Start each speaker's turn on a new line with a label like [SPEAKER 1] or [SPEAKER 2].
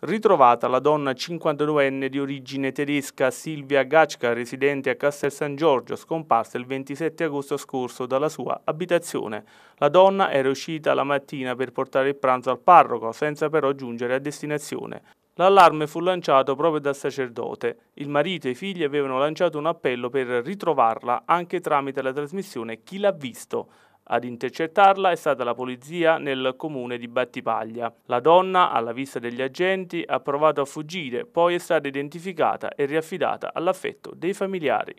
[SPEAKER 1] Ritrovata la donna 52enne di origine tedesca Silvia Gacca, residente a Castel San Giorgio, scomparsa il 27 agosto scorso dalla sua abitazione. La donna era uscita la mattina per portare il pranzo al parroco, senza però giungere a destinazione. L'allarme fu lanciato proprio dal sacerdote. Il marito e i figli avevano lanciato un appello per ritrovarla anche tramite la trasmissione Chi l'ha visto? Ad intercettarla è stata la polizia nel comune di Battipaglia. La donna, alla vista degli agenti, ha provato a fuggire, poi è stata identificata e riaffidata all'affetto dei familiari.